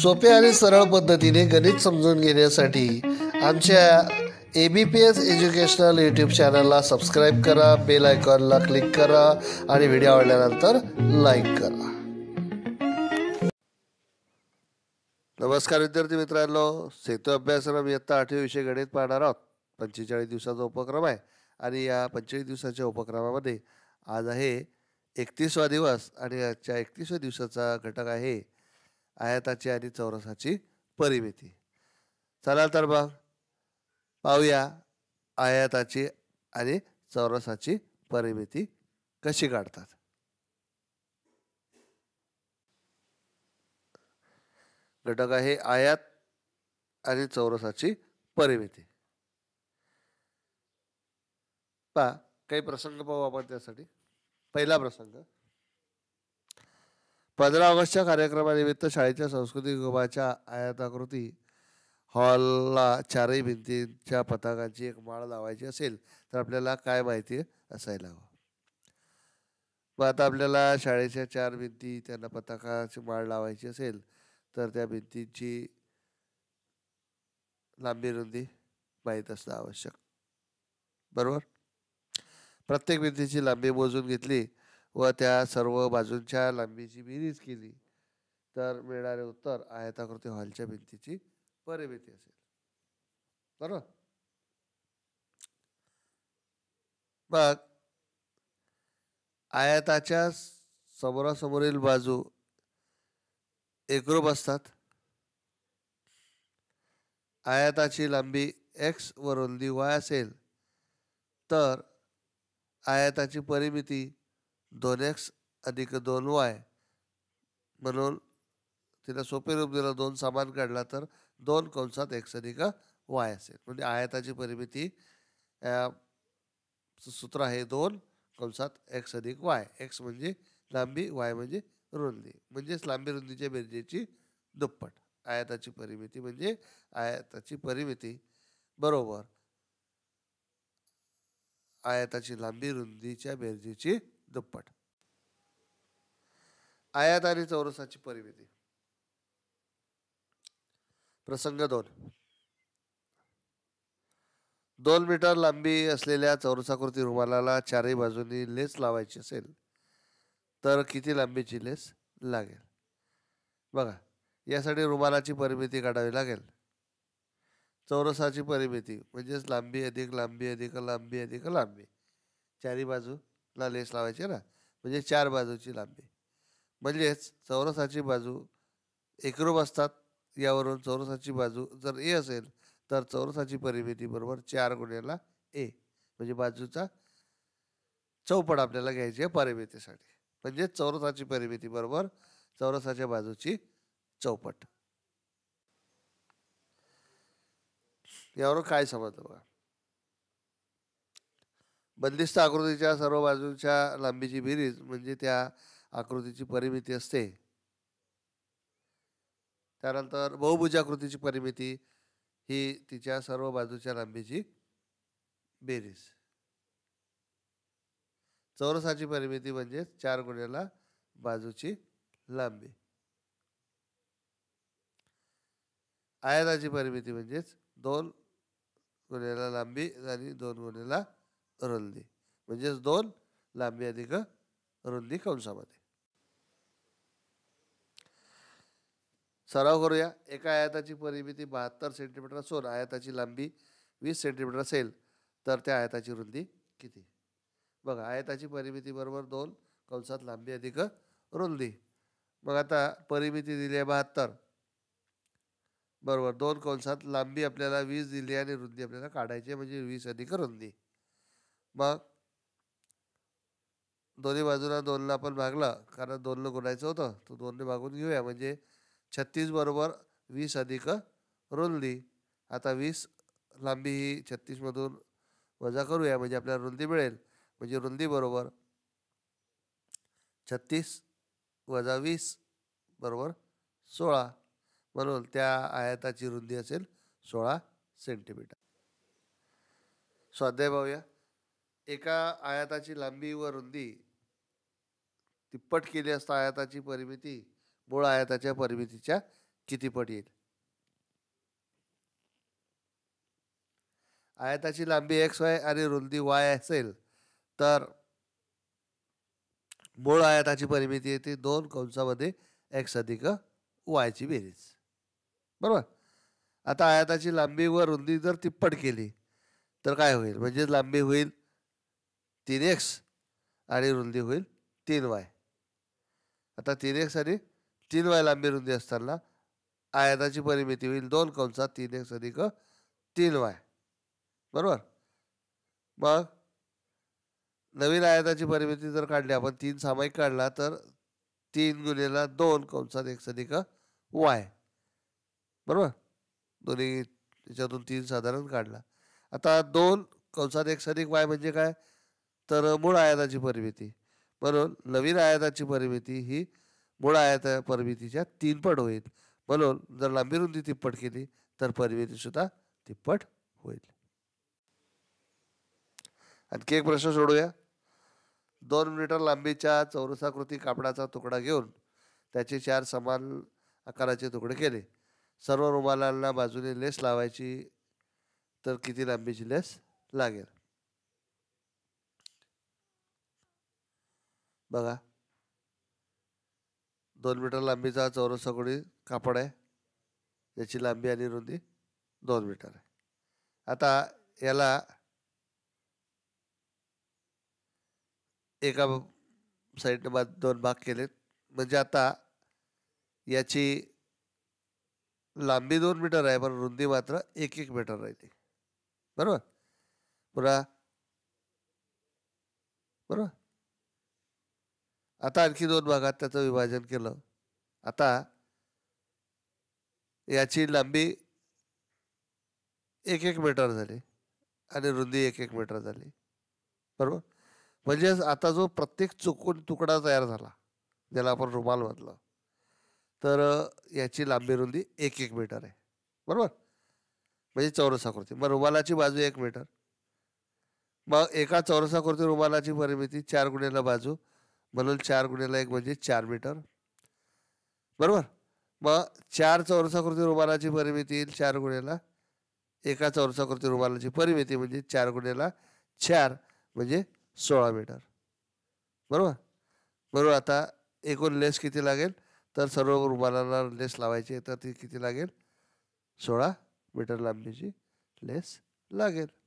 सोप्या आणि सरळ पद्धतीने गणित समजून घेण्यासाठी आमच्या A B P S educational YouTube चॅनलला सबस्क्राईब करा बेल आयकॉनला क्लिक करा आणि व्हिडिओ आवडल्यानंतर लाईक करा नमस्कार विद्यार्थी मित्रांनो सेतू अभ्यासक्रम इयत्ता आठवी विषय गणित पाहणार आहोत पंचेचाळीस दिवसाचा उपक्रम आहे आणि या पंचेचाळीस दिवसाच्या उपक्रमामध्ये आज आहे एकतीसवा दिवस आणि आजच्या एकतीसव्या दिवसाचा घटक आहे आयताची आणि चौरसाची परिमिती चला तर मग पाहूया आयताची आणि चौरसाची परिमिती कशी काढतात घटक आहे आयात आणि चौरसाची परिमिती पा काही प्रसंग पाहू आपण त्यासाठी पहिला प्रसंग पंधरा ऑगस्टच्या कार्यक्रमानिमित्त शाळेच्या सांस्कृतिक विभागाच्या आयताकृती हॉलला चारही भिंतींच्या पताकाची एक माळ लावायची असेल तर आपल्याला काय माहिती असायला हवं मग आता आपल्याला शाळेच्या चार भिंती त्यांना पताकाची माळ लावायची असेल तर त्या भिंतींची लांबी रुंदी माहीत असणं आवश्यक बरोबर प्रत्येक भिंतीची लांबी मोजून घेतली व त्या सर्व बाजूंच्या लांबीची बेरीज केली तर मिळणारे उत्तर आयताकृती हॉलच्या भिंतीची परिमिती असेल बरोबर मग आयताच्या समोरासमोरील बाजू एकरूप असतात आयताची लांबी एक्स वरून वाय असेल तर आयताची परिमिती दोन एक्स अधिक दोन वाय म्हणून तिला सोपे रूप दिलं दोन सामान काढला तर दोन कंसात एक्स अधिक वाय असेल म्हणजे आयताची परिमिती सूत्र आहे दोन कंसात एक्स अधिक वाय एक्स म्हणजे लांबी वाय म्हणजे रुंदी म्हणजेच लांबी रुंदीच्या बेरजेची दुप्पट आयताची परिमिती म्हणजे आयताची परिमिती बरोबर आयताची लांबी रुंदीच्या बेरजेची दुप्पट आयात आणि चौरसाची परिमिती प्रसंग दोन दोन मीटर लांबी असलेल्या चौरसाकृती रुमालाला चारही बाजूनी लेस लावायची असेल तर किती लांबीची लेस लागेल बघा यासाठी रुमालाची परिमिती काढावी लागेल चौरसाची परिमिती म्हणजेच लांबी अधिक लांबी अधिक लांबी अधिक लांबी चारही बाजू ला लेस लावायची ना म्हणजे चार बाजूची लांबी म्हणजेच चौरसाची बाजू एकरूप असतात यावरून चौरसाची बाजू जर ए असेल तर चौरसाची परिमिती बरोबर चार गुण्याला ए म्हणजे बाजूचा चौपट आपल्याला घ्यायची आहे परिमितीसाठी म्हणजेच चौरसाची परिमिती बरोबर चौरसाच्या बाजूची चौपट यावर काय समजलं बघा बंदिस्त आकृतीच्या सर्व बाजूच्या लांबीची बेरीज म्हणजे त्या आकृतीची परिमिती असते त्यानंतर बहुभुजाकृतीची परिमिती ही तिच्या सर्व बाजूच्या लांबीची बेरीज चौरसाची परिमिती म्हणजे चार गुण्याला बाजूची लांबी आयताची परिमिती म्हणजेच दोन गुण्याला लांबी आणि दोन गुण्याला रुंदी म्हणजेच दोन लांबी अधिक रुंदी कंसामध्ये सराव करूया एका आयाताची परिमिती बहात्तर सेंटीमीटर असून आयाताची लांबी वीस सेंटीमीटर असेल तर त्या आयाताची रुंदी किती बघा आयाताची परिमिती बरोबर दोन कंसात लांबी अधिक रुंदी मग आता परिमिती दिली आहे बहात्तर बरोबर दोन कंसात लांबी आपल्याला वीस दिली आहे आणि रुंदी आपल्याला काढायची म्हणजे वीस अधिक रुंदी मग दोन्ही बाजूला दोनला आपण भागला कारण दोनला गुणायचं होतं तो दोनने भागून घेऊया म्हणजे छत्तीस बरोबर वीस अधिक रुंदी आता वीस लांबी ही छत्तीसमधून वजा करूया म्हणजे आपल्याला रुंदी मिळेल म्हणजे रुंदी बरोबर छत्तीस वजा वीस बरोबर सोळा म्हणून त्या आयाताची रुंदी असेल सोळा सेंटीमीटर स्वाध्याय पाहूया एका आयाताची लांबी व रुंदी तिप्पट केली असता आयाताची परिमिती मूळ आयाताच्या परिमितीच्या पट येईल आयाताची लांबी एक्स वाय आणि रुंदी वाय असेल तर मूळ आयाताची परिमिती येते दोन कंसामध्ये एक्स अधिक वायची बेरीज बरोबर आता आयाताची लांबी व रुंदी जर तिप्पट केली तर काय होईल म्हणजे लांबी होईल तीन एक्स आणि रुंदी होईल तीन वाय आता तीन एक्स आणि तीन वाय लांबी रुंदी असताना आयताची परिमिती होईल दोन कंसात तीन एक्स अधिक तीन वाय बरोबर मग नवीन आयताची परिमिती जर काढली आपण तीन सामायिक काढला तर तीन गुन्हेला दोन कंसात एक्स अधिक वाय बरोबर दोन्ही याच्यातून तीन साधारण काढला आता दोन कंसात एक्स अधिक वाय म्हणजे काय तर मूळ आयाताची परिमिती म्हणून नवीन आयाताची परिमिती ही मूळ आयात परिमितीच्या तीनपट होईल म्हणून जर लांबी रुंदी तिप्पट केली तर परिमितीसुद्धा तिप्पट होईल आणखी एक प्रश्न सोडूया दोन मीटर लांबीच्या चौरसाकृती कापडाचा तुकडा घेऊन त्याचे चार समान आकाराचे तुकडे केले सर्व रुमालांना बाजूने लेस लावायची तर किती लांबीची लेस लागेल बघा दोन मीटर लांबीचा चौरसाकोणी कापड आहे याची लांबी आणि रुंदी दोन मीटर आहे आता याला एका साईडनं बाद दोन भाग केलेत म्हणजे आता याची लांबी दोन मीटर आहे पण रुंदी मात्र एक एक मीटर राहिली बरोबर पुन्हा बरोबर आता आणखी दोन भागात त्याचं विभाजन केलं आता याची लांबी एक एक मीटर झाली आणि रुंदी एक एक मीटर झाली बरोबर म्हणजेच आता जो प्रत्येक चुकून तुकडा तयार झाला ज्याला आपण रुमाल म्हटलं तर याची लांबी रुंदी एक एक मीटर आहे बरोबर म्हणजे चौरसाकृती मग रुमालाची बाजू एक मीटर मग एका चौरसाकृती रुमालाची परिमिती चार गुणेला बाजू म्हणून चार गुणिला एक म्हणजे चार मीटर बरोबर मग चार चौरसाकृती रुमालाची परिमिती येईल चार गुणिला एका चौरसाकृती रुमालाची परिमिती म्हणजे चार गुणिला चार म्हणजे सोळा मीटर बरोबर बरोबर आता एकूण लेस किती लागेल तर सर्व रुमालाला लेस लावायची तर ती किती लागेल सोळा मीटर लांबीची लेस लागेल